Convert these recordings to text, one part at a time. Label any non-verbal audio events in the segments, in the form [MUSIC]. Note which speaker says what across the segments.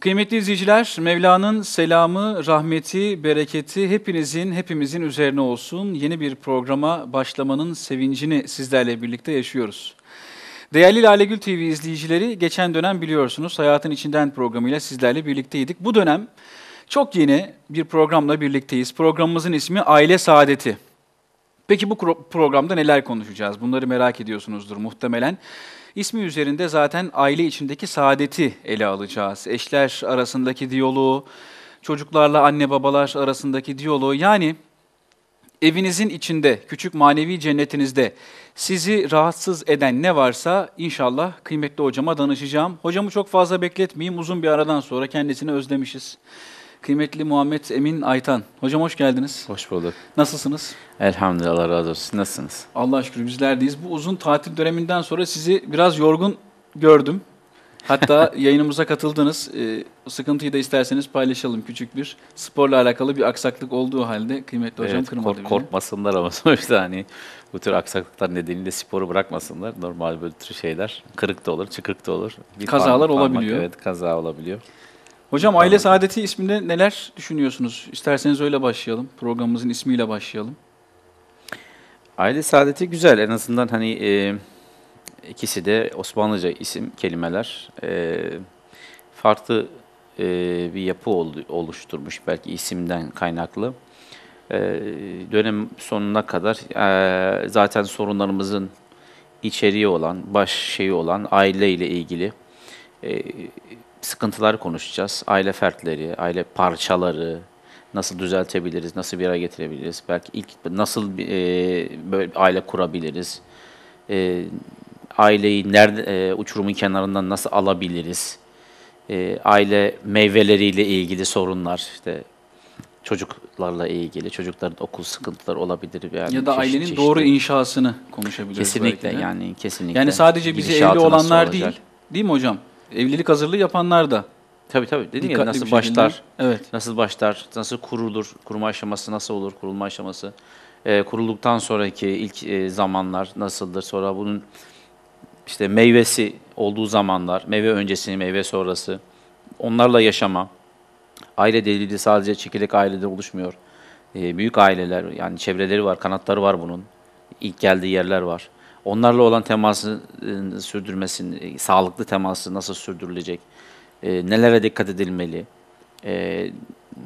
Speaker 1: Kıymetli izleyiciler, Mevla'nın selamı, rahmeti, bereketi hepinizin, hepimizin üzerine olsun. Yeni bir programa başlamanın sevincini sizlerle birlikte yaşıyoruz. Değerli Lalegül TV izleyicileri, geçen dönem biliyorsunuz Hayatın İçinden programıyla sizlerle birlikteydik. Bu dönem çok yeni bir programla birlikteyiz. Programımızın ismi Aile Saadeti. Peki bu programda neler konuşacağız? Bunları merak ediyorsunuzdur muhtemelen. İsmi üzerinde zaten aile içindeki saadeti ele alacağız. Eşler arasındaki diyaloğu, çocuklarla anne babalar arasındaki diyaloğu yani evinizin içinde, küçük manevi cennetinizde sizi rahatsız eden ne varsa inşallah kıymetli hocama danışacağım. Hocamı çok fazla bekletmeyeyim. Uzun bir aradan sonra kendisini özlemişiz. Kıymetli Muhammed Emin Aytan. Hocam hoş geldiniz. Hoş bulduk. Nasılsınız?
Speaker 2: Elhamdülillah Allah razı olsun. Nasılsınız?
Speaker 1: Allah şükür bizlerdeyiz. Bu uzun tatil döneminden sonra sizi biraz yorgun gördüm. Hatta [LAUGHS] yayınımıza katıldınız. Ee, sıkıntıyı da isterseniz paylaşalım. Küçük bir sporla alakalı bir aksaklık olduğu halde kıymetli hocam evet, kırmadı kork-
Speaker 2: Korkmasınlar ama [LAUGHS] sonuçta hani bu tür aksaklıklar nedeniyle sporu bırakmasınlar. Normal böyle tür şeyler kırık da olur, çıkık da olur. Bir Kazalar parmak, olabiliyor. evet kaza olabiliyor.
Speaker 1: Hocam Aile Saadeti isminde neler düşünüyorsunuz? İsterseniz öyle başlayalım. Programımızın ismiyle başlayalım.
Speaker 2: Aile Saadeti güzel. En azından hani e, ikisi de Osmanlıca isim, kelimeler. E, farklı e, bir yapı oluşturmuş belki isimden kaynaklı. E, dönem sonuna kadar e, zaten sorunlarımızın içeriği olan, baş şeyi olan aile ile ilgili e, sıkıntılar konuşacağız. Aile fertleri, aile parçaları, nasıl düzeltebiliriz, nasıl bir araya getirebiliriz, belki ilk nasıl e, böyle bir aile kurabiliriz, e, aileyi nerede e, uçurumun kenarından nasıl alabiliriz, e, aile meyveleriyle ilgili sorunlar, işte çocuklarla ilgili, çocukların okul sıkıntıları olabilir. Yani ya da çeşit, ailenin
Speaker 1: çeşitli. doğru inşasını konuşabiliriz. Kesinlikle belki de. yani kesinlikle. Yani sadece bizi evli olanlar değil,
Speaker 2: değil mi hocam? evlilik hazırlığı yapanlar da Tabii tabii. Dedim ya nasıl başlar, evet. nasıl başlar, nasıl kurulur, kurma aşaması nasıl olur, kurulma aşaması, e, kurulduktan sonraki ilk e, zamanlar nasıldır, sonra bunun işte meyvesi olduğu zamanlar, meyve öncesi, meyve sonrası, onlarla yaşama. Aile delili sadece çekirdek aileler oluşmuyor. E, büyük aileler, yani çevreleri var, kanatları var bunun. İlk geldiği yerler var onlarla olan teması e, sürdürmesini, e, sağlıklı teması nasıl sürdürülecek, e, nelere dikkat edilmeli, e,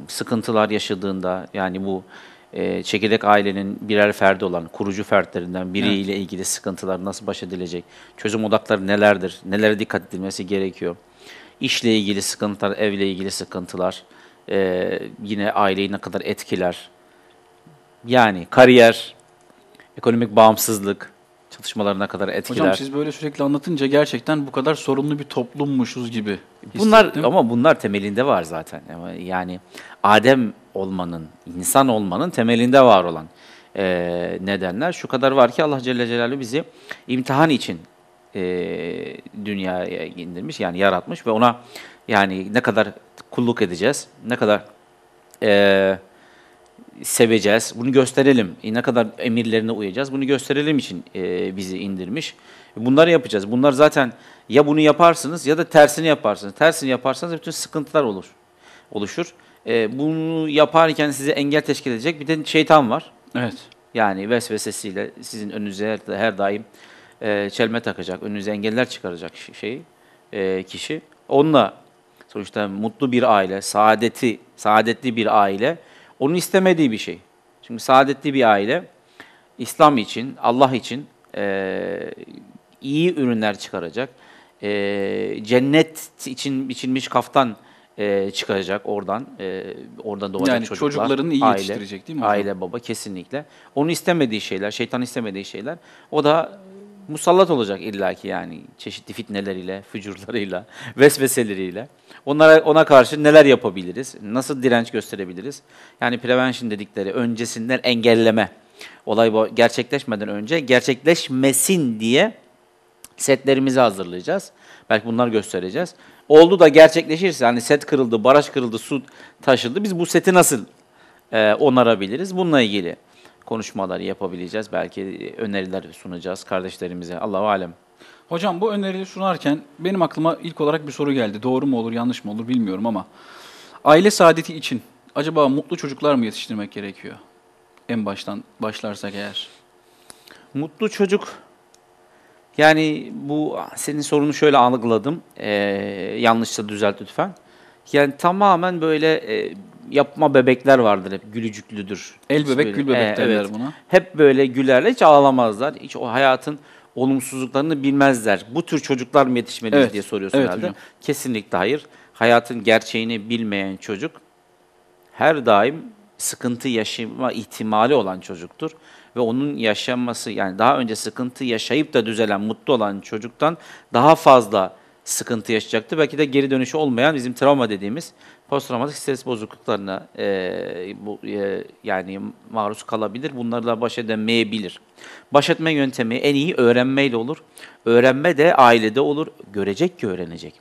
Speaker 2: sıkıntılar yaşadığında yani bu e, çekirdek ailenin birer ferdi olan kurucu fertlerinden biriyle evet. ilgili sıkıntılar nasıl baş edilecek, çözüm odakları nelerdir, nelere dikkat edilmesi gerekiyor, işle ilgili sıkıntılar, evle ilgili sıkıntılar, e, yine aileyi ne kadar etkiler, yani kariyer, ekonomik bağımsızlık, çatışmalarına kadar etkiler. Hocam siz
Speaker 1: böyle sürekli anlatınca gerçekten bu kadar
Speaker 2: sorumlu bir toplummuşuz gibi Bunlar ama bunlar temelinde var zaten. Yani Adem olmanın, insan olmanın temelinde var olan e, nedenler şu kadar var ki Allah Celle Celaluhu bizi imtihan için e, dünyaya indirmiş yani yaratmış ve ona yani ne kadar kulluk edeceğiz, ne kadar e, seveceğiz, bunu gösterelim, e, ne kadar emirlerine uyacağız, bunu gösterelim için e, bizi indirmiş. Bunları yapacağız. Bunlar zaten ya bunu yaparsınız ya da tersini yaparsınız. Tersini yaparsanız bütün sıkıntılar olur, oluşur. E, bunu yaparken size engel teşkil edecek bir de şeytan var. Evet. Yani vesvesesiyle sizin önünüze her, her daim e, çelme takacak, önünüze engeller çıkaracak şeyi, e, kişi. Onunla sonuçta mutlu bir aile, saadeti, saadetli bir aile onun istemediği bir şey. Çünkü saadetli bir aile İslam için, Allah için e, iyi ürünler çıkaracak. E, cennet için biçilmiş kaftan e, çıkacak oradan. E, oradan doğacak yani çocuklar. çocuklarını iyi aile, yetiştirecek değil mi? Hocam? Aile, baba kesinlikle. Onu istemediği şeyler, şeytan istemediği şeyler. O da musallat olacak illaki yani çeşitli fitneleriyle, fücurlarıyla, [LAUGHS] vesveseleriyle. Onlara ona karşı neler yapabiliriz? Nasıl direnç gösterebiliriz? Yani prevention dedikleri öncesinden engelleme. Olay gerçekleşmeden önce gerçekleşmesin diye setlerimizi hazırlayacağız. Belki bunlar göstereceğiz. Oldu da gerçekleşirse hani set kırıldı, baraj kırıldı, su taşıldı. Biz bu seti nasıl e, onarabiliriz? Bununla ilgili konuşmalar yapabileceğiz. Belki e, öneriler sunacağız kardeşlerimize. Allahu alem.
Speaker 1: Hocam bu önerileri sunarken benim aklıma ilk olarak bir soru geldi. Doğru mu olur, yanlış mı olur bilmiyorum ama aile saadeti için acaba mutlu çocuklar mı yetiştirmek gerekiyor? En baştan başlarsak eğer.
Speaker 2: Mutlu çocuk yani bu senin sorunu şöyle algıladım. Ee, yanlışsa düzelt lütfen. Yani tamamen böyle e, yapma bebekler vardır hep gülücüklüdür. El bebek gül bebek e, derler evet. buna. Hep böyle gülerler hiç ağlamazlar. Hiç o hayatın olumsuzluklarını bilmezler. Bu tür çocuklar mı yetişmeliyiz evet. diye soruyorsun evet, herhalde. Hocam. Kesinlikle hayır. Hayatın gerçeğini bilmeyen çocuk her daim sıkıntı yaşama ihtimali olan çocuktur ve onun yaşanması yani daha önce sıkıntı yaşayıp da düzelen, mutlu olan çocuktan daha fazla sıkıntı yaşayacaktı. Belki de geri dönüşü olmayan bizim travma dediğimiz posttraumatik stres bozukluklarına e, bu, e, yani maruz kalabilir. Bunlarla baş edemeyebilir. Baş etme yöntemi en iyi öğrenmeyle olur. Öğrenme de ailede olur. Görecek ki öğrenecek.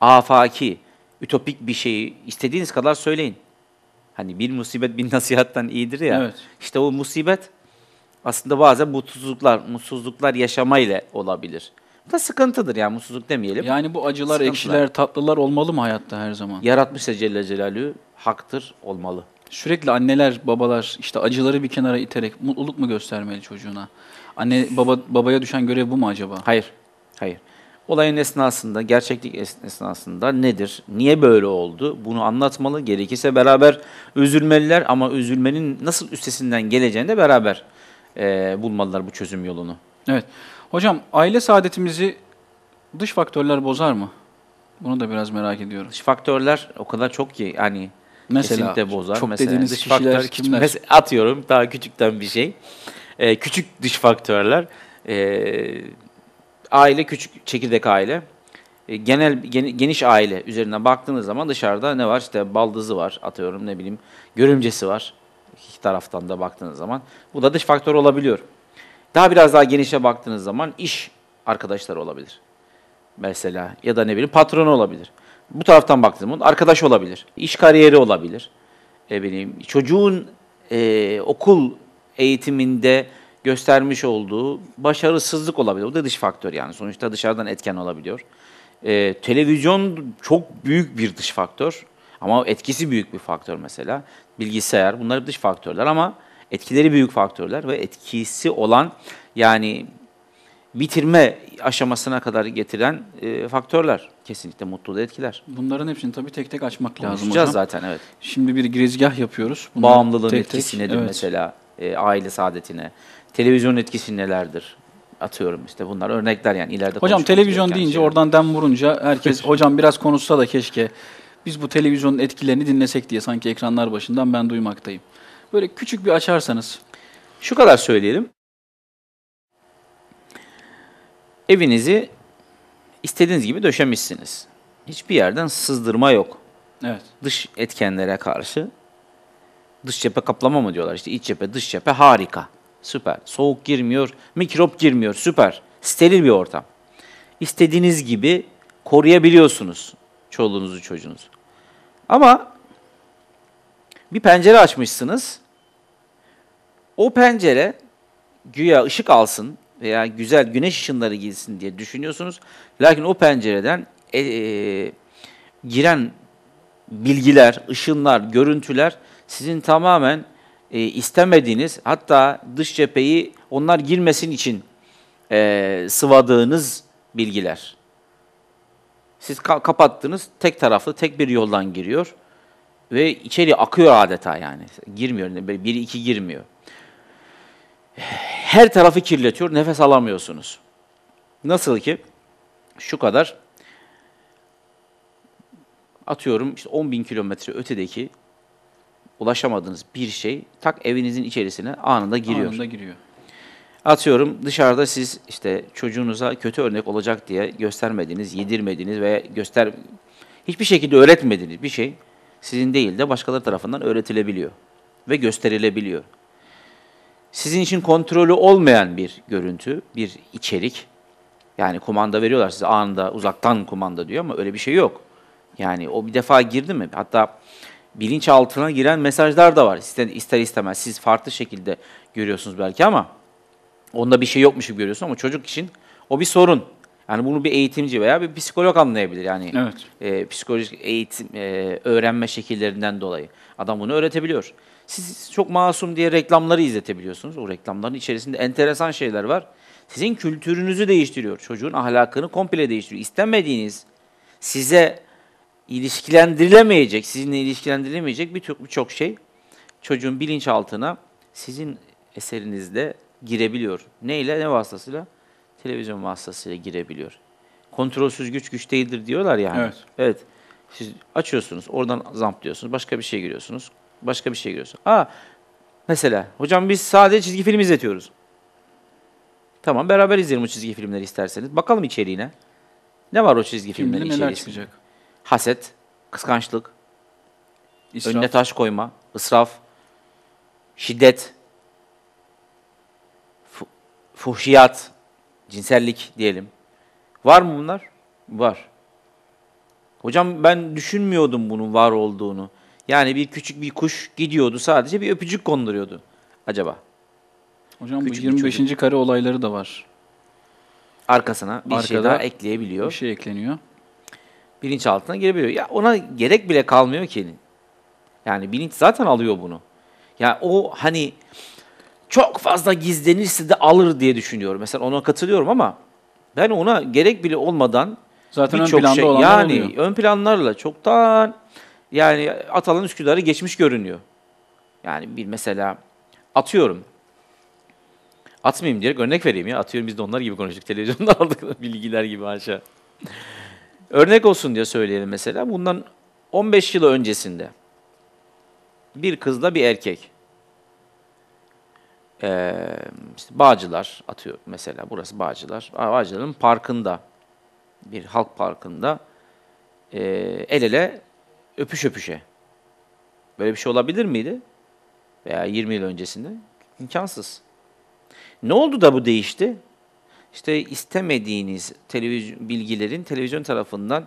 Speaker 2: Afaki, ütopik bir şeyi istediğiniz kadar söyleyin. Hani bir musibet bir [LAUGHS] nasihattan iyidir ya. Evet. İşte o musibet aslında bazen mutsuzluklar, mutsuzluklar yaşamayla olabilir da sıkıntıdır yani mutsuzluk demeyelim. Yani bu acılar, Sıkıntılar. ekşiler, tatlılar olmalı mı hayatta her zaman? Yaratmışsa Celle Celalü
Speaker 1: haktır olmalı. Sürekli anneler, babalar işte acıları bir kenara iterek mutluluk mu göstermeli
Speaker 2: çocuğuna? Anne baba babaya düşen görev bu mu acaba? Hayır. Hayır. Olayın esnasında, gerçeklik esnasında nedir? Niye böyle oldu? Bunu anlatmalı. Gerekirse beraber üzülmeliler ama üzülmenin nasıl üstesinden geleceğini de beraber e, bulmalılar bu çözüm yolunu.
Speaker 1: Evet. Hocam aile saadetimizi dış faktörler
Speaker 2: bozar mı? Bunu da biraz merak ediyorum. Dış faktörler o kadar çok ki hani mesela, kesinlikle bozar. Çok mesela, dediğiniz dış kişiler faktör, kimler? Mesela, atıyorum daha küçükten bir şey. Ee, küçük dış faktörler. Ee, aile küçük çekirdek aile. Ee, genel geniş aile üzerinden baktığınız zaman dışarıda ne var? İşte baldızı var atıyorum ne bileyim görümcesi var. İki taraftan da baktığınız zaman. Bu da dış faktör olabiliyor. Daha biraz daha genişe baktığınız zaman iş arkadaşları olabilir. Mesela ya da ne bileyim patronu olabilir. Bu taraftan baktığınız zaman arkadaş olabilir. İş kariyeri olabilir. E benim çocuğun e, okul eğitiminde göstermiş olduğu başarısızlık olabilir. O da dış faktör yani. Sonuçta dışarıdan etken olabiliyor. E, televizyon çok büyük bir dış faktör. Ama etkisi büyük bir faktör mesela. Bilgisayar bunlar dış faktörler ama Etkileri büyük faktörler ve etkisi olan yani bitirme aşamasına kadar getiren e, faktörler kesinlikle mutluluğu etkiler.
Speaker 1: Bunların hepsini tabii tek tek açmak lazım hocam.
Speaker 2: zaten evet. Şimdi bir girizgah yapıyoruz. Bunlar Bağımlılığın tek etkisi tek, nedir evet. mesela e, aile saadetine? Televizyon etkisi nelerdir? atıyorum işte bunlar örnekler yani ileride Hocam televizyon deyince şey.
Speaker 1: oradan dem vurunca herkes hocam biraz konuşsa da keşke biz bu televizyonun etkilerini dinlesek diye sanki ekranlar başından ben duymaktayım. Böyle küçük bir açarsanız. Şu kadar söyleyelim.
Speaker 2: Evinizi istediğiniz gibi döşemişsiniz. Hiçbir yerden sızdırma yok. Evet. Dış etkenlere karşı dış cephe kaplama mı diyorlar İşte iç cephe dış cephe harika. Süper. Soğuk girmiyor, mikrop girmiyor. Süper. Steril bir ortam. İstediğiniz gibi koruyabiliyorsunuz çoluğunuzu, çocuğunuzu. Ama bir pencere açmışsınız. O pencere güya ışık alsın veya güzel güneş ışınları girsin diye düşünüyorsunuz. Lakin o pencereden e, e, giren bilgiler, ışınlar, görüntüler sizin tamamen e, istemediğiniz hatta dış cepheyi onlar girmesin için e, sıvadığınız bilgiler. Siz ka- kapattınız, tek taraflı, tek bir yoldan giriyor. Ve içeri akıyor adeta yani. Girmiyor, böyle biri iki girmiyor. Her tarafı kirletiyor, nefes alamıyorsunuz. Nasıl ki şu kadar atıyorum işte 10 bin kilometre ötedeki ulaşamadığınız bir şey tak evinizin içerisine anında giriyor. Anında giriyor. Atıyorum dışarıda siz işte çocuğunuza kötü örnek olacak diye göstermediğiniz, yedirmediğiniz veya göster hiçbir şekilde öğretmediğiniz bir şey sizin değil de başkaları tarafından öğretilebiliyor ve gösterilebiliyor. Sizin için kontrolü olmayan bir görüntü, bir içerik. Yani kumanda veriyorlar size anında uzaktan kumanda diyor ama öyle bir şey yok. Yani o bir defa girdi mi? Hatta bilinçaltına giren mesajlar da var. İster, ister istemez siz farklı şekilde görüyorsunuz belki ama onda bir şey yokmuş gibi görüyorsun ama çocuk için o bir sorun. Yani bunu bir eğitimci veya bir psikolog anlayabilir. Yani evet. e, psikolojik eğitim e, öğrenme şekillerinden dolayı adam bunu öğretebiliyor. Siz çok masum diye reklamları izletebiliyorsunuz. O reklamların içerisinde enteresan şeyler var. Sizin kültürünüzü değiştiriyor. Çocuğun ahlakını komple değiştiriyor. İstemediğiniz, size ilişkilendirilemeyecek, sizinle ilişkilendirilemeyecek birçok birçok şey çocuğun bilinçaltına sizin eserinizde girebiliyor. Neyle, ne vasıtasıyla? televizyon vasıtasıyla girebiliyor. Kontrolsüz güç güç değildir diyorlar yani. Evet. evet. Siz açıyorsunuz, oradan zamplıyorsunuz, başka bir şey giriyorsunuz, başka bir şey giriyorsunuz. Aa, mesela hocam biz sadece çizgi film izletiyoruz. Tamam beraber izleyelim o çizgi filmleri isterseniz. Bakalım içeriğine. Ne var o çizgi filmlerin içeriğinde? neler çıkacak? Haset, kıskançlık, İsraf. önüne taş koyma, ısraf, şiddet, fuhşiyat, cinsellik diyelim. Var mı bunlar? Var. Hocam ben düşünmüyordum bunun var olduğunu. Yani bir küçük bir kuş gidiyordu sadece bir öpücük konduruyordu acaba.
Speaker 1: Hocam küçük bu 25. Çocuk.
Speaker 2: kare olayları da var. Arkasına bir şey Arkada şey daha ekleyebiliyor. Bir şey ekleniyor. Bilinç altına girebiliyor. Ya ona gerek bile kalmıyor ki. Yani bilinç zaten alıyor bunu. Ya o hani çok fazla gizlenirse de alır diye düşünüyorum. Mesela ona katılıyorum ama ben ona gerek bile olmadan Zaten ön planda şey, yani oluyor. ön planlarla çoktan yani Atalan Üsküdar'ı geçmiş görünüyor. Yani bir mesela atıyorum. Atmayayım diye örnek vereyim ya. Atıyorum biz de onlar gibi konuştuk. Televizyonda [LAUGHS] aldık bilgiler gibi aşağı. örnek olsun diye söyleyelim mesela. Bundan 15 yıl öncesinde bir kızla bir erkek e, işte Bağcılar atıyor mesela burası Bağcılar. Bağcılar'ın parkında bir halk parkında e, el ele öpüş öpüşe. Böyle bir şey olabilir miydi? Veya 20 yıl öncesinde? İmkansız. Ne oldu da bu değişti? İşte istemediğiniz televizyon bilgilerin televizyon tarafından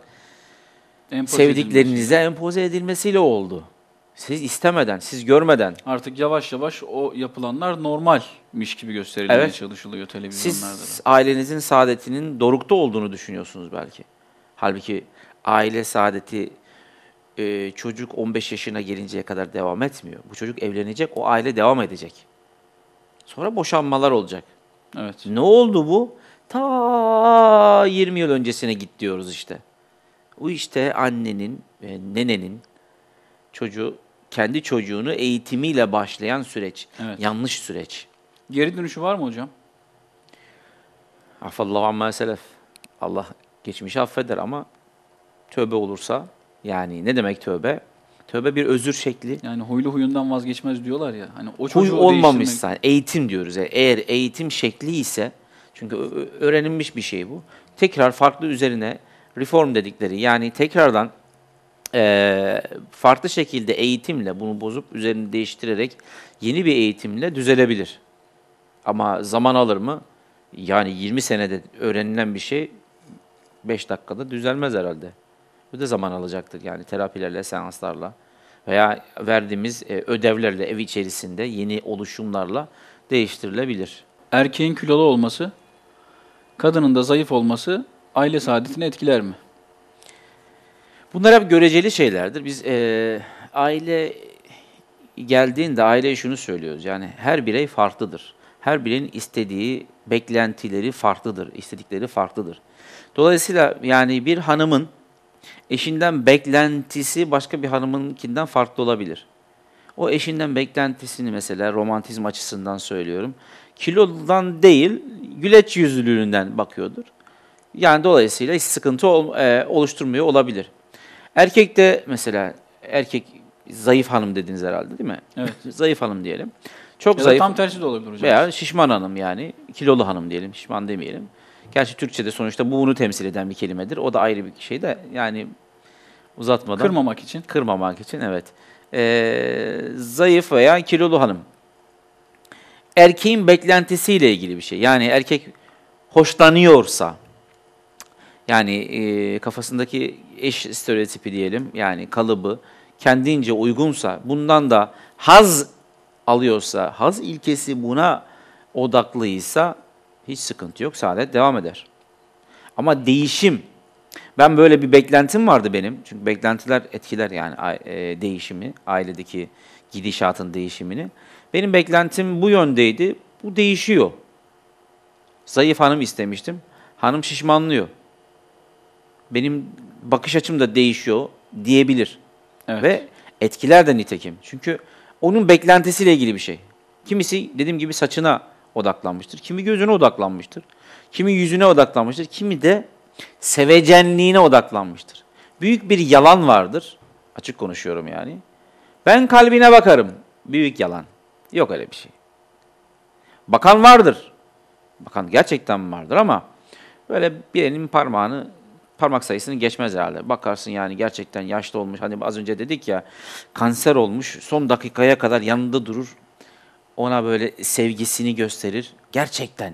Speaker 2: empoze sevdiklerinize edilmesi. empoze edilmesiyle oldu. Siz istemeden, siz görmeden. Artık yavaş yavaş o yapılanlar normalmiş gibi gösterilmeye evet. çalışılıyor televizyonlarda Siz ailenizin saadetinin dorukta olduğunu düşünüyorsunuz belki. Halbuki aile saadeti e, çocuk 15 yaşına gelinceye kadar devam etmiyor. Bu çocuk evlenecek, o aile devam edecek. Sonra boşanmalar olacak. Evet. Ne oldu bu? Ta 20 yıl öncesine git diyoruz işte. Bu işte annenin, e, nenenin çocuğu kendi çocuğunu eğitimiyle başlayan süreç. Evet. Yanlış süreç. Geri dönüşü var mı hocam? Afallahu amma selef. Allah geçmişi affeder ama tövbe olursa yani ne demek tövbe? Tövbe bir özür şekli. Yani huylu huyundan vazgeçmez diyorlar ya. Hani o çocuğu Huy olmamışsa değiştirmek... eğitim diyoruz. Yani eğer eğitim şekli ise çünkü öğrenilmiş bir şey bu. Tekrar farklı üzerine reform dedikleri yani tekrardan e, farklı şekilde eğitimle bunu bozup üzerini değiştirerek yeni bir eğitimle düzelebilir. Ama zaman alır mı? Yani 20 senede öğrenilen bir şey 5 dakikada düzelmez herhalde. Bu da zaman alacaktır yani terapilerle, seanslarla veya verdiğimiz e, ödevlerle ev içerisinde yeni oluşumlarla değiştirilebilir.
Speaker 1: Erkeğin kilolu olması, kadının da zayıf olması aile saadetini etkiler mi?
Speaker 2: Bunlar hep göreceli şeylerdir. Biz e, aile geldiğinde aileye şunu söylüyoruz. Yani her birey farklıdır. Her bireyin istediği beklentileri farklıdır, istedikleri farklıdır. Dolayısıyla yani bir hanımın eşinden beklentisi başka bir hanımınkinden farklı olabilir. O eşinden beklentisini mesela romantizm açısından söylüyorum. Kilodan değil, güleç yüzlülüğünden bakıyordur. Yani dolayısıyla hiç sıkıntı ol, e, oluşturmuyor olabilir. Erkek de mesela erkek zayıf hanım dediniz herhalde değil mi? Evet. [LAUGHS] zayıf hanım diyelim. Çok ya zayıf. tam tersi de olabilir hocam. Veya şişman hanım yani. Kilolu hanım diyelim. Şişman demeyelim. Gerçi Türkçe'de sonuçta bu bunu temsil eden bir kelimedir. O da ayrı bir şey de yani uzatmadan. Kırmamak için. Kırmamak için evet. Ee, zayıf veya kilolu hanım. Erkeğin beklentisiyle ilgili bir şey. Yani erkek hoşlanıyorsa yani e, kafasındaki eş stereotipi diyelim yani kalıbı kendince uygunsa bundan da haz alıyorsa, haz ilkesi buna odaklıysa hiç sıkıntı yok, saadet devam eder. Ama değişim, ben böyle bir beklentim vardı benim. Çünkü beklentiler etkiler yani e, değişimi, ailedeki gidişatın değişimini. Benim beklentim bu yöndeydi, bu değişiyor. Zayıf hanım istemiştim, hanım şişmanlıyor. Benim bakış açım da değişiyor diyebilir. Evet. Ve etkiler de nitekim. Çünkü onun beklentisiyle ilgili bir şey. Kimisi dediğim gibi saçına odaklanmıştır. Kimi gözüne odaklanmıştır. Kimi yüzüne odaklanmıştır. Kimi de sevecenliğine odaklanmıştır. Büyük bir yalan vardır. Açık konuşuyorum yani. Ben kalbine bakarım. Büyük yalan. Yok öyle bir şey. Bakan vardır. Bakan gerçekten vardır ama böyle birinin parmağını parmak sayısını geçmez herhalde. Bakarsın yani gerçekten yaşlı olmuş. Hani az önce dedik ya kanser olmuş. Son dakikaya kadar yanında durur. Ona böyle sevgisini gösterir. Gerçekten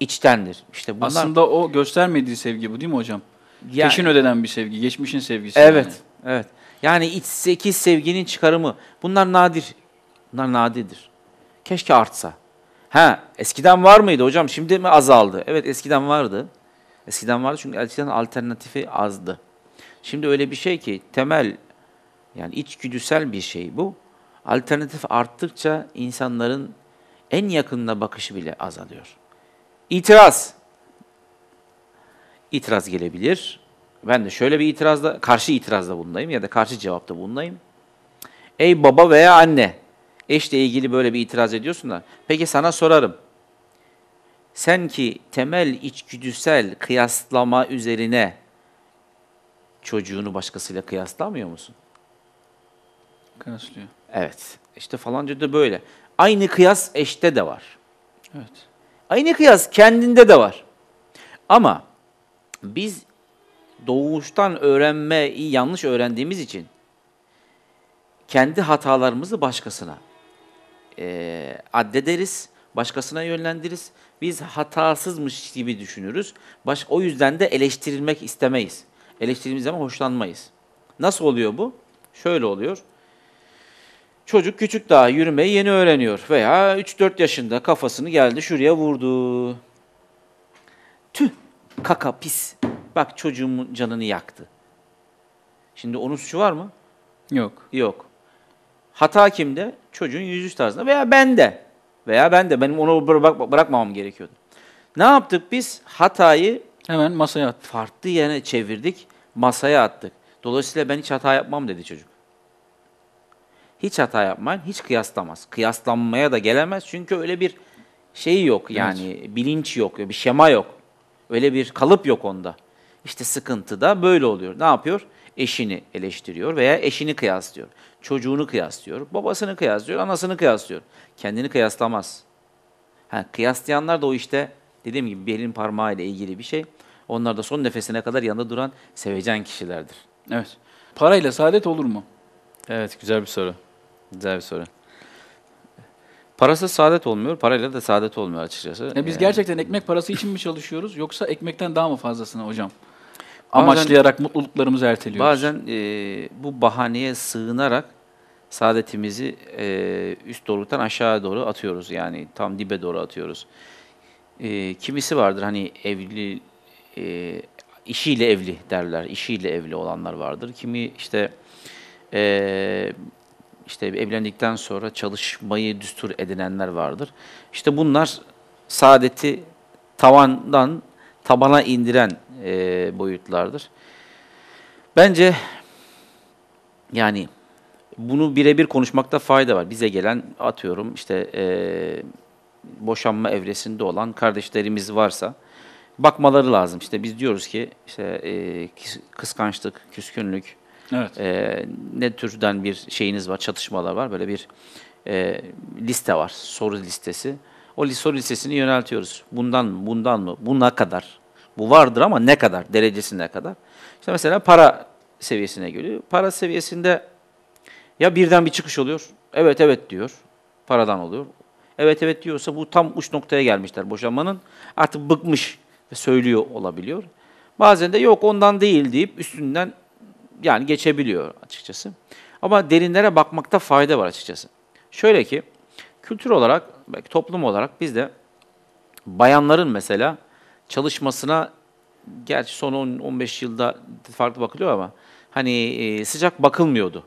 Speaker 2: içtendir. İşte bunlar... Aslında
Speaker 1: o göstermediği sevgi bu değil mi hocam? Yani... Peşin ödenen bir sevgi, geçmişin sevgisi. Evet,
Speaker 2: yani. evet. Yani içseki sevginin çıkarımı. Bunlar nadir. Bunlar nadirdir. Keşke artsa. Ha, eskiden var mıydı hocam? Şimdi mi azaldı? Evet, eskiden vardı. Eskiden vardı çünkü eskiden alternatifi azdı. Şimdi öyle bir şey ki temel yani içgüdüsel bir şey bu. Alternatif arttıkça insanların en yakınına bakışı bile azalıyor. İtiraz. İtiraz gelebilir. Ben de şöyle bir itirazda, karşı itirazda bulunayım ya da karşı cevapta bulunayım. Ey baba veya anne, eşle ilgili böyle bir itiraz ediyorsun da, peki sana sorarım. Sen ki temel içgüdüsel kıyaslama üzerine çocuğunu başkasıyla kıyaslamıyor musun? Kıyaslıyor. Evet. İşte falanca da böyle. Aynı kıyas eşte de var. Evet. Aynı kıyas kendinde de var. Ama biz doğuştan öğrenmeyi yanlış öğrendiğimiz için kendi hatalarımızı başkasına e, addederiz, başkasına yönlendiririz biz hatasızmış gibi düşünürüz. Baş, o yüzden de eleştirilmek istemeyiz. Eleştirildiğimiz zaman hoşlanmayız. Nasıl oluyor bu? Şöyle oluyor. Çocuk küçük daha yürümeyi yeni öğreniyor veya 3-4 yaşında kafasını geldi şuraya vurdu. Tüh kaka pis. Bak çocuğumun canını yaktı. Şimdi onun suçu var mı? Yok. Yok. Hata kimde? Çocuğun yüzüş tarzında veya bende. Veya ben de benim onu bırak, bırakmamam gerekiyordu. Ne yaptık biz? Hatayı hemen masaya attık. Farklı yere çevirdik, masaya attık. Dolayısıyla ben hiç hata yapmam dedi çocuk. Hiç hata yapmayın, hiç kıyaslamaz. Kıyaslanmaya da gelemez çünkü öyle bir şey yok yani evet. bilinç yok, bir şema yok. Öyle bir kalıp yok onda. İşte sıkıntı da böyle oluyor. Ne yapıyor? Eşini eleştiriyor veya eşini kıyaslıyor çocuğunu kıyaslıyor, babasını kıyaslıyor, anasını kıyaslıyor. Kendini kıyaslamaz. Ha, kıyaslayanlar da o işte dediğim gibi belin parmağı ile ilgili bir şey. Onlar da son nefesine kadar yanında duran sevecen kişilerdir.
Speaker 1: Evet. Parayla saadet olur mu?
Speaker 2: Evet güzel bir soru. Güzel bir soru. Parasız saadet olmuyor, parayla da saadet olmuyor açıkçası. Ya e, biz
Speaker 1: gerçekten ekmek parası için mi çalışıyoruz yoksa ekmekten daha mı fazlasını hocam? amaçlayarak
Speaker 2: mutluluklarımızı erteliyoruz. Bazen e, bu bahaneye sığınarak saadetimizi e, üst doluktan aşağıya doğru atıyoruz. Yani tam dibe doğru atıyoruz. E, kimisi vardır hani evli e, işiyle evli derler. İşiyle evli olanlar vardır. Kimi işte e, işte evlendikten sonra çalışmayı düstur edinenler vardır. İşte bunlar saadeti tavandan tabana indiren e, boyutlardır. Bence yani bunu birebir konuşmakta fayda var. Bize gelen atıyorum işte e, boşanma evresinde olan kardeşlerimiz varsa bakmaları lazım. İşte biz diyoruz ki işte e, kıskançlık, küskünlük, evet. e, ne türden bir şeyiniz var, çatışmalar var. Böyle bir e, liste var, soru listesi o soru listesini yöneltiyoruz. Bundan mı, bundan mı, buna kadar. Bu vardır ama ne kadar, derecesi ne kadar. İşte mesela para seviyesine geliyor. Para seviyesinde ya birden bir çıkış oluyor, evet evet diyor, paradan oluyor. Evet evet diyorsa bu tam uç noktaya gelmişler boşanmanın. Artık bıkmış ve söylüyor olabiliyor. Bazen de yok ondan değil deyip üstünden yani geçebiliyor açıkçası. Ama derinlere bakmakta fayda var açıkçası. Şöyle ki, kültür olarak, belki toplum olarak biz de bayanların mesela çalışmasına gerçi son 15 yılda farklı bakılıyor ama hani e, sıcak bakılmıyordu.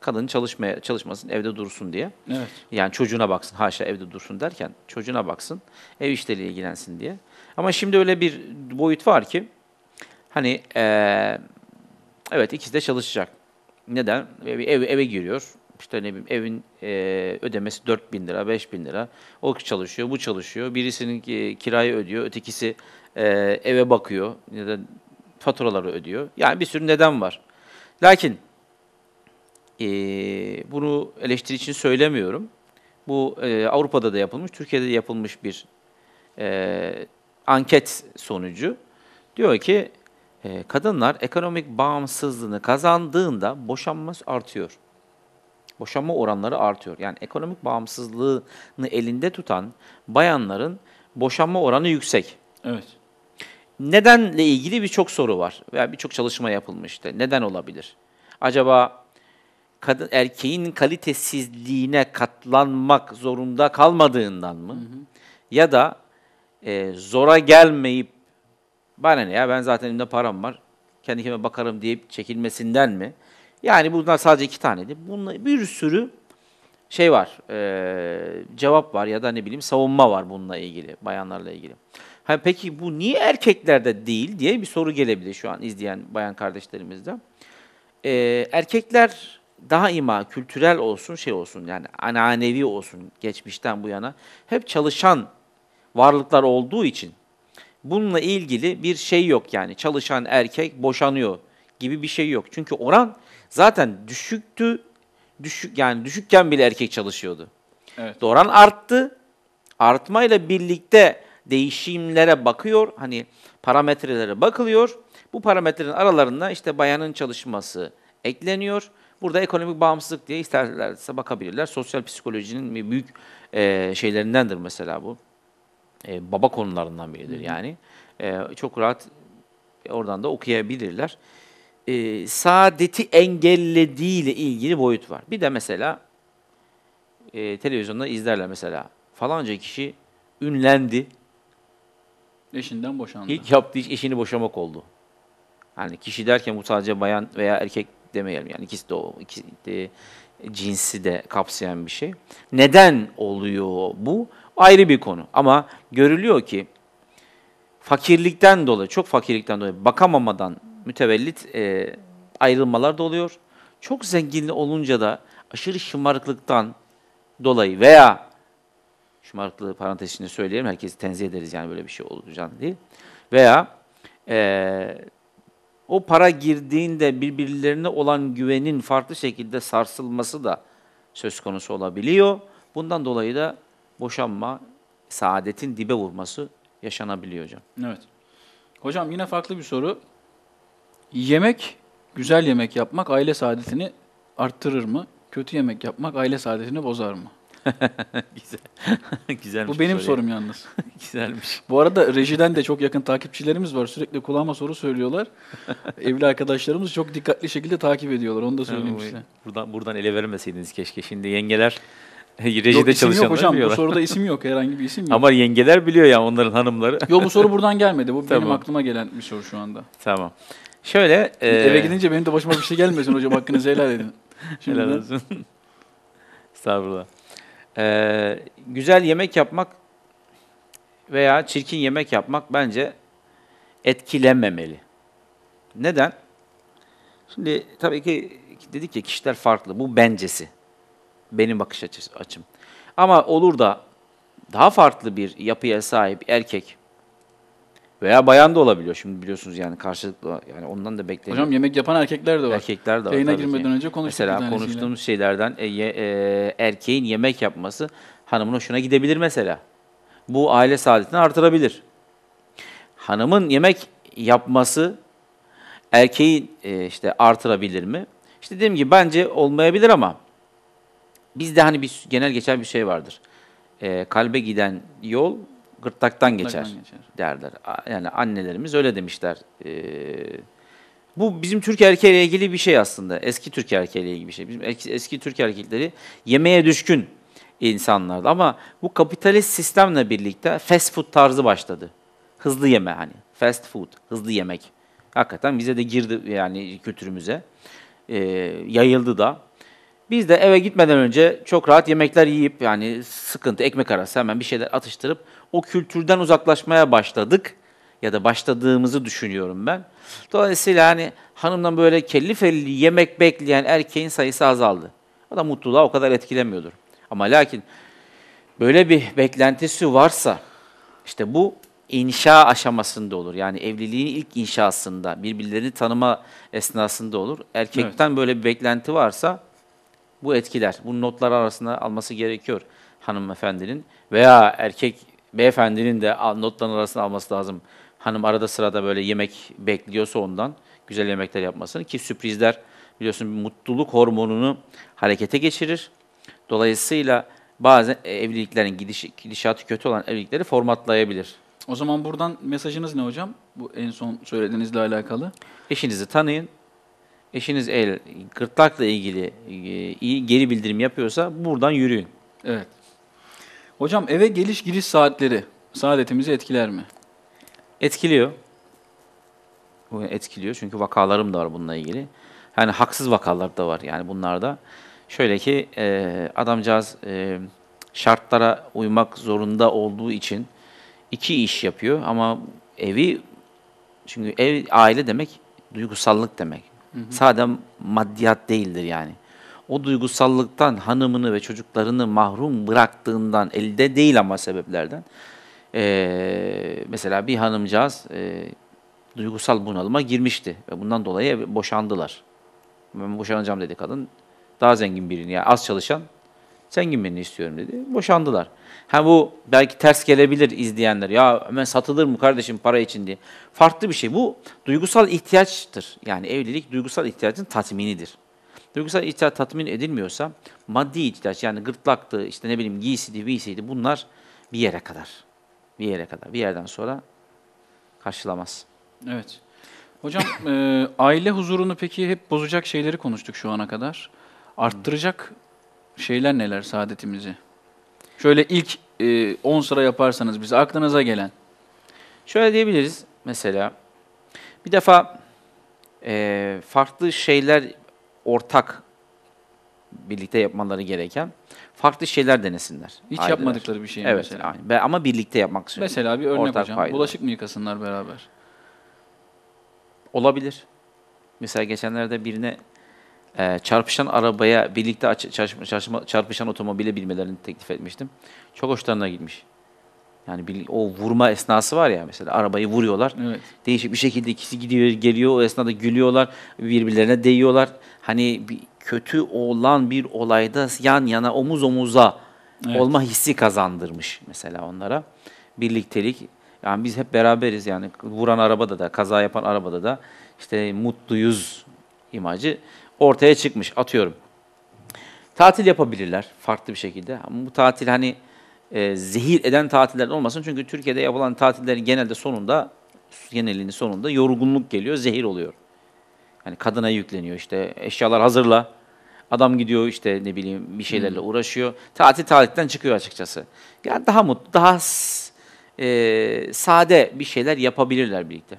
Speaker 2: Kadın çalışmaya çalışmasın, evde dursun diye. Evet. Yani çocuğuna baksın, haşa evde dursun derken çocuğuna baksın, ev işleriyle ilgilensin diye. Ama şimdi öyle bir boyut var ki hani ee, evet ikisi de çalışacak. Neden? Ev, eve giriyor, işte ne bileyim evin e, ödemesi 4 bin lira, 5 bin lira. O çalışıyor, bu çalışıyor. Birisinin ki, kirayı ödüyor, ötekisi e, eve bakıyor ya da faturaları ödüyor. Yani bir sürü neden var. Lakin e, bunu eleştiri için söylemiyorum. Bu e, Avrupa'da da yapılmış, Türkiye'de de yapılmış bir e, anket sonucu. Diyor ki e, kadınlar ekonomik bağımsızlığını kazandığında boşanma artıyor boşanma oranları artıyor. Yani ekonomik bağımsızlığını elinde tutan bayanların boşanma oranı yüksek. Evet. Nedenle ilgili birçok soru var veya birçok çalışma yapılmıştı. Neden olabilir? Acaba kadın erkeğin kalitesizliğine katlanmak zorunda kalmadığından mı? Hı hı. Ya da e, zora gelmeyip bana ne ya ben zaten elimde param var kendime bakarım deyip çekilmesinden mi? Yani bunlar sadece iki taneydi. Bununla bir sürü şey var, e, cevap var ya da ne bileyim savunma var bununla ilgili, bayanlarla ilgili. Ha, peki bu niye erkeklerde değil diye bir soru gelebilir şu an izleyen bayan kardeşlerimizde. E, erkekler daha ima kültürel olsun şey olsun yani ananevi olsun geçmişten bu yana hep çalışan varlıklar olduğu için bununla ilgili bir şey yok yani çalışan erkek boşanıyor gibi bir şey yok. Çünkü oran zaten düşüktü. Düşük yani düşükken bile erkek çalışıyordu. Evet. Doran arttı. Artmayla birlikte değişimlere bakıyor. Hani parametrelere bakılıyor. Bu parametrelerin aralarında işte bayanın çalışması ekleniyor. Burada ekonomik bağımsızlık diye isterlerse bakabilirler. Sosyal psikolojinin büyük e, şeylerindendir mesela bu. E, baba konularından biridir yani. E, çok rahat oradan da okuyabilirler e, saadeti engellediği ile ilgili boyut var. Bir de mesela e, televizyonda izlerler mesela falanca kişi ünlendi.
Speaker 1: Eşinden boşandı. İlk
Speaker 2: yaptığı iş eşini boşamak oldu. Yani kişi derken bu sadece bayan veya erkek demeyelim. Yani ikisi de o ikisi de cinsi de kapsayan bir şey. Neden oluyor bu? Ayrı bir konu. Ama görülüyor ki fakirlikten dolayı, çok fakirlikten dolayı bakamamadan mütevellit e, ayrılmalar da oluyor. Çok zengin olunca da aşırı şımarıklıktan dolayı veya şımarıklığı parantez içinde söyleyelim, herkesi tenzih ederiz yani böyle bir şey olacağını değil. Veya e, o para girdiğinde birbirlerine olan güvenin farklı şekilde sarsılması da söz konusu olabiliyor. Bundan dolayı da boşanma, saadetin dibe vurması yaşanabiliyor hocam.
Speaker 1: Evet. Hocam yine farklı bir soru.
Speaker 2: Yemek,
Speaker 1: güzel yemek yapmak aile saadetini arttırır mı? Kötü yemek yapmak aile saadetini bozar mı? [LAUGHS] Güzel. [LAUGHS] Güzelmiş. Bu benim soru sorum yalnız. [LAUGHS] Güzelmiş. Bu arada rejiden de çok yakın takipçilerimiz var. Sürekli kulağıma soru söylüyorlar. Evli arkadaşlarımız çok dikkatli şekilde takip ediyorlar. Onu da söyleyeyim size.
Speaker 2: Buradan, buradan ele vermeseydiniz keşke. Şimdi yengeler rejide yok, isim yok hocam. Biliyorlar. Bu soruda isim yok. Herhangi bir isim yok. Ama yengeler biliyor ya onların hanımları. yok bu soru buradan gelmedi. Bu tamam. benim
Speaker 1: aklıma gelen bir soru şu anda.
Speaker 2: Tamam. Şöyle... E... Eve
Speaker 1: gidince benim de başıma bir şey gelmesin hocam. Hakkınızı helal edin. Şimdi [LAUGHS] helal olsun.
Speaker 2: Estağfurullah. Ee, güzel yemek yapmak veya çirkin yemek yapmak bence etkilenmemeli. Neden? Şimdi tabii ki dedik ya kişiler farklı. Bu bencesi. Benim bakış açım. Ama olur da daha farklı bir yapıya sahip erkek veya bayan da olabiliyor şimdi biliyorsunuz yani karşılıklı yani ondan da bekleniyor. Hocam yemek yapan erkekler de var. Erkekler de var. Yayına girmeden ki. önce konuştuk. Mesela konuştuğumuz şeylerden e, e, erkeğin yemek yapması hanımın hoşuna gidebilir mesela. Bu aile saadetini artırabilir. Hanımın yemek yapması erkeği e, işte artırabilir mi? İşte dediğim gibi bence olmayabilir ama bizde hani bir genel geçen bir şey vardır. E, kalbe giden yol gırtlaktan geçer, geçer derler. Yani annelerimiz öyle demişler. Ee, bu bizim Türk erkeğiyle ilgili bir şey aslında. Eski Türk erkeğiyle ilgili bir şey. Bizim eski, Türk erkekleri yemeğe düşkün insanlardı ama bu kapitalist sistemle birlikte fast food tarzı başladı. Hızlı yeme hani. Fast food, hızlı yemek. Hakikaten bize de girdi yani kültürümüze. Ee, yayıldı da. Biz de eve gitmeden önce çok rahat yemekler yiyip yani sıkıntı ekmek arası hemen bir şeyler atıştırıp o kültürden uzaklaşmaya başladık ya da başladığımızı düşünüyorum ben. Dolayısıyla hani hanımdan böyle kelli felli yemek bekleyen erkeğin sayısı azaldı. O da mutluluğa o kadar etkilemiyordur. Ama lakin böyle bir beklentisi varsa işte bu inşa aşamasında olur. Yani evliliğin ilk inşasında, birbirlerini tanıma esnasında olur. Erkekten evet. böyle bir beklenti varsa bu etkiler. bu notlar arasında alması gerekiyor hanımefendinin veya erkek beyefendinin de notların arasını alması lazım. Hanım arada sırada böyle yemek bekliyorsa ondan güzel yemekler yapmasını ki sürprizler biliyorsun mutluluk hormonunu harekete geçirir. Dolayısıyla bazen e, evliliklerin gidiş, gidişatı kötü olan evlilikleri formatlayabilir.
Speaker 1: O zaman buradan mesajınız ne hocam? Bu en son söylediğinizle alakalı. Eşinizi tanıyın.
Speaker 2: Eşiniz el gırtlakla ilgili e, iyi geri bildirim yapıyorsa buradan yürüyün. Evet. Hocam eve geliş giriş saatleri saadetimizi etkiler mi? Etkiliyor. Bu etkiliyor çünkü vakalarım da var bununla ilgili. Yani haksız vakalar da var yani bunlarda. Şöyle ki e, adamcağız e, şartlara uymak zorunda olduğu için iki iş yapıyor ama evi çünkü ev aile demek duygusallık demek. Hı hı. Sadece maddiyat değildir yani o duygusallıktan hanımını ve çocuklarını mahrum bıraktığından elde değil ama sebeplerden. Ee, mesela bir hanımcağız e, duygusal bunalıma girmişti ve bundan dolayı boşandılar. Ben boşanacağım dedi kadın. Daha zengin birini yani az çalışan zengin birini istiyorum dedi. Boşandılar. Ha bu belki ters gelebilir izleyenler. Ya hemen satılır mı kardeşim para için diye. Farklı bir şey. Bu duygusal ihtiyaçtır. Yani evlilik duygusal ihtiyacın tatminidir. Duygusal ihtiyaç tatmin edilmiyorsa maddi ihtiyaç yani gırtlaktı, işte ne bileyim giysiydi, giysiydi bunlar bir yere kadar. Bir yere kadar. Bir yerden sonra karşılamaz.
Speaker 1: Evet. Hocam [LAUGHS] e, aile huzurunu peki hep bozacak şeyleri konuştuk şu ana kadar. Arttıracak şeyler neler saadetimizi? Şöyle ilk 10 e, sıra yaparsanız bize aklınıza gelen.
Speaker 2: Şöyle diyebiliriz mesela. Bir defa e, farklı şeyler ortak birlikte yapmaları gereken farklı şeyler denesinler. Hiç aileler. yapmadıkları bir şey evet, mesela. Evet yani. ama birlikte yapmak istiyorlar. Mesela bir örnek ortak hocam. Payda. Bulaşık mı yıkasınlar beraber? Olabilir. Mesela geçenlerde birine e, çarpışan arabaya birlikte çarpışma, çarpışan otomobile bilmelerini teklif etmiştim. Çok hoşlarına gitmiş. Yani bir, o vurma esnası var ya mesela arabayı vuruyorlar. Evet. Değişik bir şekilde ikisi gidiyor geliyor o esnada gülüyorlar birbirlerine değiyorlar. Hani bir kötü olan bir olayda yan yana omuz omuza evet. olma hissi kazandırmış mesela onlara. Birliktelik yani biz hep beraberiz yani vuran arabada da kaza yapan arabada da işte mutluyuz imajı ortaya çıkmış atıyorum. Tatil yapabilirler farklı bir şekilde. bu tatil hani e, zehir eden tatiller olmasın. Çünkü Türkiye'de yapılan tatillerin genelde sonunda, genelinin sonunda yorgunluk geliyor, zehir oluyor. Yani kadına yükleniyor işte eşyalar hazırla. Adam gidiyor işte ne bileyim bir şeylerle hmm. uğraşıyor. Tatil tatilden çıkıyor açıkçası. Yani daha mutlu, daha e, sade bir şeyler yapabilirler birlikte.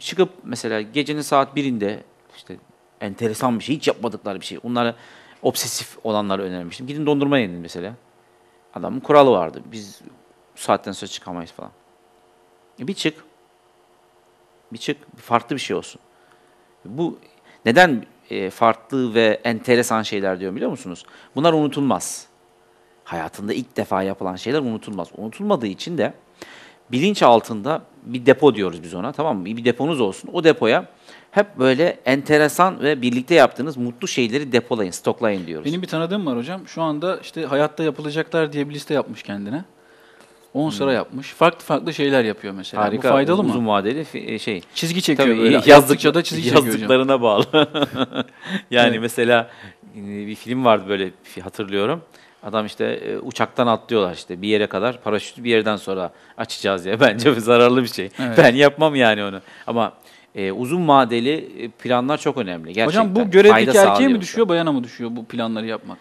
Speaker 2: Çıkıp mesela gecenin saat birinde işte enteresan bir şey, hiç yapmadıkları bir şey. Onlara obsesif olanları önermiştim. Gidin dondurma yedin mesela. Adamın kuralı vardı. Biz bu saatten sonra çıkamayız falan. E bir çık. Bir çık. Farklı bir şey olsun. Bu neden e, farklı ve enteresan şeyler diyorum biliyor musunuz? Bunlar unutulmaz. Hayatında ilk defa yapılan şeyler unutulmaz. Unutulmadığı için de bilinç altında bir depo diyoruz biz ona tamam mı? Bir deponuz olsun. O depoya hep böyle enteresan ve birlikte yaptığınız mutlu şeyleri depolayın, stoklayın diyoruz.
Speaker 1: Benim bir tanıdığım var hocam. Şu anda işte hayatta yapılacaklar diye bir liste yapmış kendine. 10 hmm. sıra yapmış. Farklı farklı şeyler
Speaker 2: yapıyor mesela. Harika. Bu faydalı uzun mı? Uzun vadeli e, şey. Çizgi çekiyor Tabii, böyle. Yazdıkça da çizgi yazdıklarına çekiyor hocam. bağlı. [LAUGHS] yani evet. mesela e, bir film vardı böyle şey hatırlıyorum. Adam işte e, uçaktan atlıyorlar işte bir yere kadar. Paraşütü bir yerden sonra açacağız ya. [LAUGHS] Bence bu zararlı bir şey. Evet. Ben yapmam yani onu. Ama e, uzun vadeli e, planlar çok önemli. Gerçekten Hocam bu görevdeki erkeğe mi
Speaker 1: düşüyor, bayana mı düşüyor bu planları yapmak?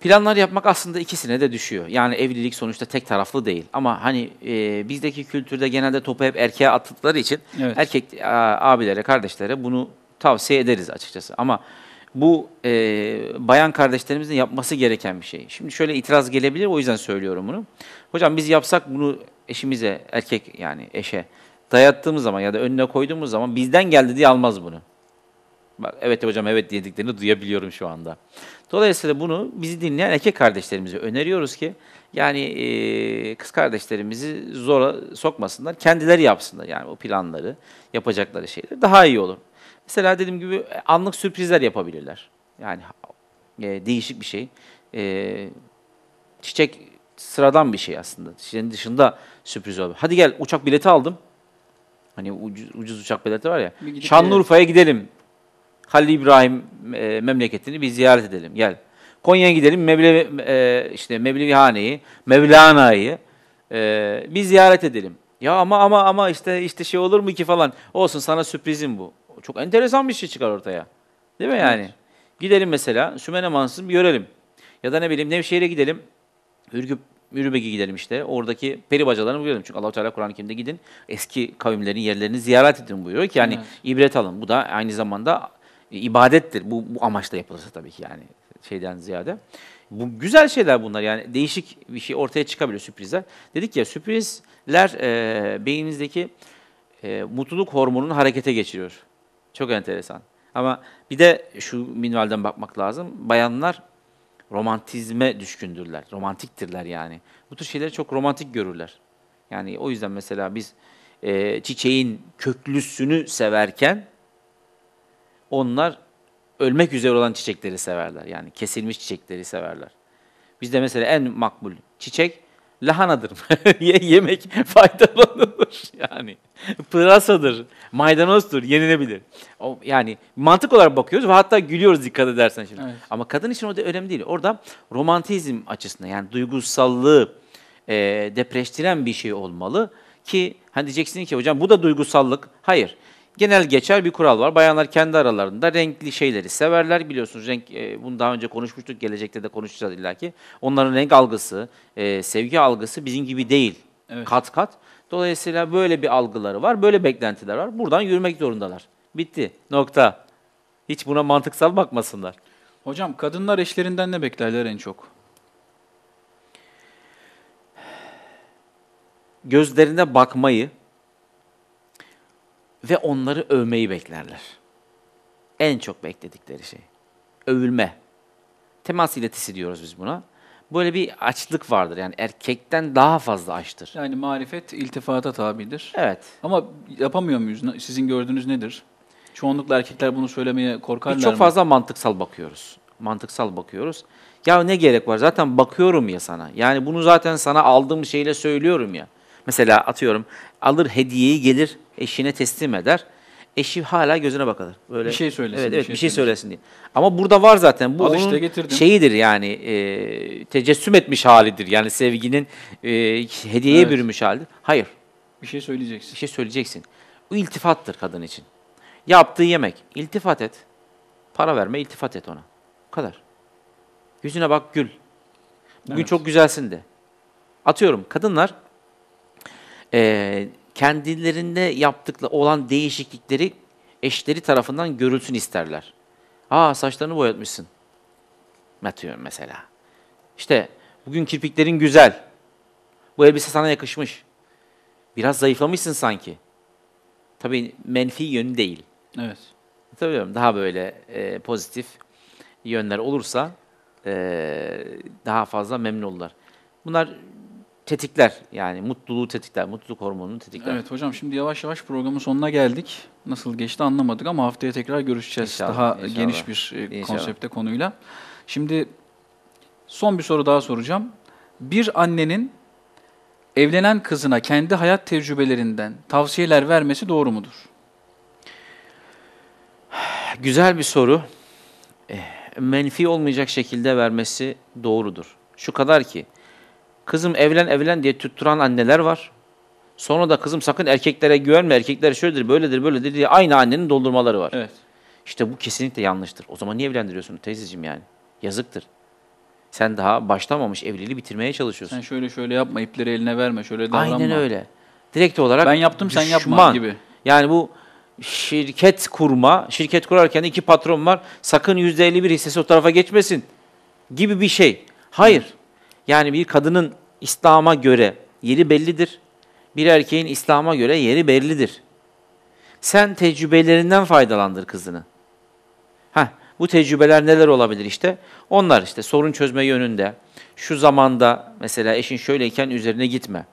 Speaker 2: Planlar yapmak aslında ikisine de düşüyor. Yani evlilik sonuçta tek taraflı değil. Ama hani e, bizdeki kültürde genelde topu hep erkeğe attıkları için evet. erkek a, abilere, kardeşlere bunu tavsiye ederiz açıkçası. Ama bu e, bayan kardeşlerimizin yapması gereken bir şey. Şimdi şöyle itiraz gelebilir o yüzden söylüyorum bunu. Hocam biz yapsak bunu eşimize, erkek yani eşe dayattığımız zaman ya da önüne koyduğumuz zaman bizden geldi diye almaz bunu. Bak evet hocam evet dediklerini duyabiliyorum şu anda. Dolayısıyla bunu bizi dinleyen erkek kardeşlerimize öneriyoruz ki yani e, kız kardeşlerimizi zora sokmasınlar, kendileri yapsınlar yani o planları, yapacakları şeyleri daha iyi olur. Mesela dediğim gibi e, anlık sürprizler yapabilirler. Yani e, değişik bir şey. E, çiçek sıradan bir şey aslında. Çiçeğin dışında sürpriz olabilir. Hadi gel uçak bileti aldım. Hani ucuz, ucuz uçak bileti var ya. Şanlıurfa'ya gidelim. Halil İbrahim e, memleketini bir ziyaret edelim. Gel. Konya'ya gidelim. Mevlevi, e, işte Mevlevihane'yi, Mevlana'yı e, bir ziyaret edelim. Ya ama ama ama işte işte şey olur mu ki falan. Olsun sana sürprizim bu çok enteresan bir şey çıkar ortaya. Değil mi yani? Evet. Gidelim mesela Sümen Mansız'ı bir görelim. Ya da ne bileyim Nevşehir'e gidelim. Ürgüp Ürümek'e gidelim işte. Oradaki peri bacalarını görelim. Çünkü Allah Teala Kur'an-ı Kerim'de gidin eski kavimlerin yerlerini ziyaret edin buyuruyor ki yani evet. ibret alın. Bu da aynı zamanda e, ibadettir. Bu, bu amaçla yapılırsa tabii ki yani şeyden ziyade. Bu güzel şeyler bunlar yani değişik bir şey ortaya çıkabiliyor sürprizler. Dedik ya sürprizler e, beyninizdeki e, mutluluk hormonunu harekete geçiriyor. Çok enteresan. Ama bir de şu minvalden bakmak lazım. Bayanlar romantizme düşkündürler. Romantiktirler yani. Bu tür şeyleri çok romantik görürler. Yani o yüzden mesela biz e, çiçeğin köklüsünü severken onlar ölmek üzere olan çiçekleri severler. Yani kesilmiş çiçekleri severler. Bizde mesela en makbul çiçek lahanadır. [LAUGHS] Yemek [LAUGHS] faydalanılır yani. Pırasadır, maydanozdur, yenilebilir. Yani mantık olarak bakıyoruz ve hatta gülüyoruz dikkat edersen şimdi. Evet. Ama kadın için o da önemli değil. Orada romantizm açısından yani duygusallığı e, depreştiren bir şey olmalı ki hani diyeceksin ki hocam bu da duygusallık. Hayır genel geçer bir kural var. Bayanlar kendi aralarında renkli şeyleri severler. Biliyorsunuz renk e, bunu daha önce konuşmuştuk. Gelecekte de konuşacağız illaki. Onların renk algısı, e, sevgi algısı bizim gibi değil. Evet. Kat kat. Dolayısıyla böyle bir algıları var, böyle beklentiler var. Buradan yürümek zorundalar. Bitti. Nokta. Hiç buna mantıksal bakmasınlar. Hocam kadınlar eşlerinden ne beklerler en çok? Gözlerine bakmayı, ve onları övmeyi beklerler. En çok bekledikleri şey. Övülme. Temas iletisi diyoruz biz buna. Böyle bir açlık vardır. Yani erkekten daha fazla açtır. Yani marifet iltifata
Speaker 1: tabidir. Evet. Ama yapamıyor muyuz? Sizin gördüğünüz nedir? Çoğunlukla erkekler bunu
Speaker 2: söylemeye korkarlar çok fazla mantıksal bakıyoruz. Mantıksal bakıyoruz. Ya ne gerek var? Zaten bakıyorum ya sana. Yani bunu zaten sana aldığım şeyle söylüyorum ya. Mesela atıyorum alır hediyeyi gelir eşine teslim eder. Eşi hala gözüne bakar. Böyle, bir şey söylesin. Evet, evet şey bir şey, şey söylesin diye. Ama burada var zaten. Bu Al işte onun getirdim. şeyidir yani e, tecessüm etmiş halidir. Yani sevginin e, hediyeye evet. bürünmüş halidir. Hayır. Bir şey söyleyeceksin. Bir şey söyleyeceksin. Bu iltifattır kadın için. Yaptığı yemek. İltifat et. Para verme iltifat et ona. Bu kadar. Yüzüne bak gül. Bugün evet. çok güzelsin de. Atıyorum kadınlar e, kendilerinde yaptıkları olan değişiklikleri eşleri tarafından görülsün isterler. Aa saçlarını boyatmışsın. Atıyorum mesela. İşte bugün kirpiklerin güzel. Bu elbise sana yakışmış. Biraz zayıflamışsın sanki. Tabii menfi yönü değil. Evet. Tabii daha böyle e, pozitif yönler olursa e, daha fazla memnun olurlar. Bunlar tetikler. Yani mutluluğu tetikler, mutluluk hormonunu tetikler. Evet
Speaker 1: hocam şimdi yavaş yavaş programın sonuna geldik. Nasıl geçti anlamadık ama haftaya tekrar görüşeceğiz. İnşallah, daha inşallah. geniş bir e, inşallah. konsepte konuyla. Şimdi son bir soru daha soracağım. Bir annenin evlenen kızına kendi hayat tecrübelerinden tavsiyeler vermesi doğru mudur?
Speaker 2: Güzel bir soru. Eh, menfi olmayacak şekilde vermesi doğrudur. Şu kadar ki Kızım evlen evlen diye tutturan anneler var. Sonra da kızım sakın erkeklere güvenme, erkekler şöyledir, böyledir, böyledir diye aynı annenin doldurmaları var. Evet. İşte bu kesinlikle yanlıştır. O zaman niye evlendiriyorsun teyzeciğim yani? Yazıktır. Sen daha başlamamış evliliği bitirmeye çalışıyorsun. Sen şöyle şöyle yapma, ipleri eline verme, şöyle davranma. Aynen öyle. Direkt olarak Ben yaptım düşman. sen yapma gibi. Yani bu şirket kurma, şirket kurarken iki patron var, sakın %51 hissesi o tarafa geçmesin gibi bir şey. Hayır. Hı. Yani bir kadının İslam'a göre yeri bellidir. Bir erkeğin İslam'a göre yeri bellidir. Sen tecrübelerinden faydalandır kızını. Heh, bu tecrübeler neler olabilir işte? Onlar işte sorun çözme yönünde. Şu zamanda mesela eşin şöyleyken üzerine gitme.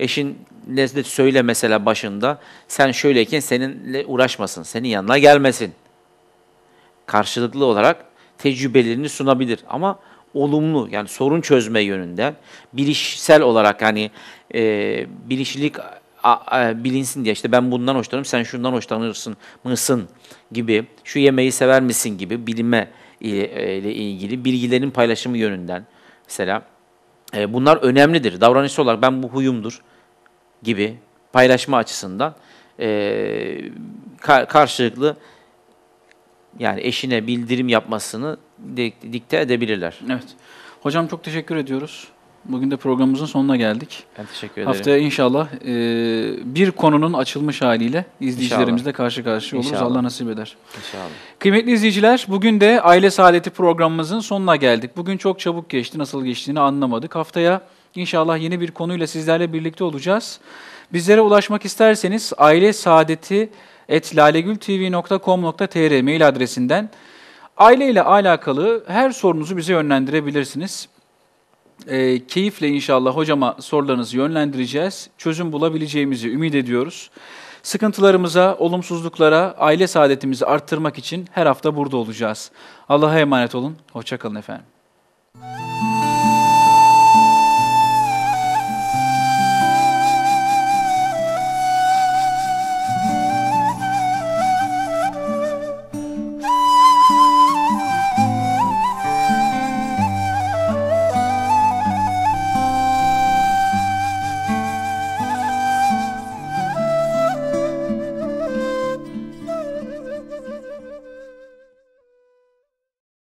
Speaker 2: Eşin lezzet söyle mesela başında sen şöyleyken seninle uğraşmasın, senin yanına gelmesin. Karşılıklı olarak tecrübelerini sunabilir ama olumlu yani sorun çözme yönünden bilişsel olarak hani e, bilişlik a, a, bilinsin diye işte ben bundan hoşlanırım sen şundan hoşlanırsın mısın gibi şu yemeği sever misin gibi bilime ile, e, ilgili bilgilerin paylaşımı yönünden mesela e, bunlar önemlidir. Davranışsal olarak ben bu huyumdur gibi paylaşma açısından e, karşılıklı yani eşine bildirim yapmasını dikte edebilirler. Evet. Hocam
Speaker 1: çok teşekkür ediyoruz. Bugün de programımızın sonuna geldik. Ben teşekkür ederim. Haftaya
Speaker 2: inşallah e,
Speaker 1: bir konunun açılmış haliyle izleyicilerimizle karşı karşıya oluruz. İnşallah. Allah nasip eder. İnşallah. Kıymetli izleyiciler, bugün de Aile Saadeti programımızın sonuna geldik. Bugün çok çabuk geçti, nasıl geçtiğini anlamadık. Haftaya inşallah yeni bir konuyla sizlerle birlikte olacağız. Bizlere ulaşmak isterseniz aile saadeti etlalegültv.com.tr mail adresinden aile ile alakalı her sorunuzu bize yönlendirebilirsiniz. E, keyifle inşallah hocama sorularınızı yönlendireceğiz. Çözüm bulabileceğimizi ümit ediyoruz. Sıkıntılarımıza, olumsuzluklara, aile saadetimizi arttırmak için her hafta burada olacağız. Allah'a emanet olun. Hoşçakalın efendim.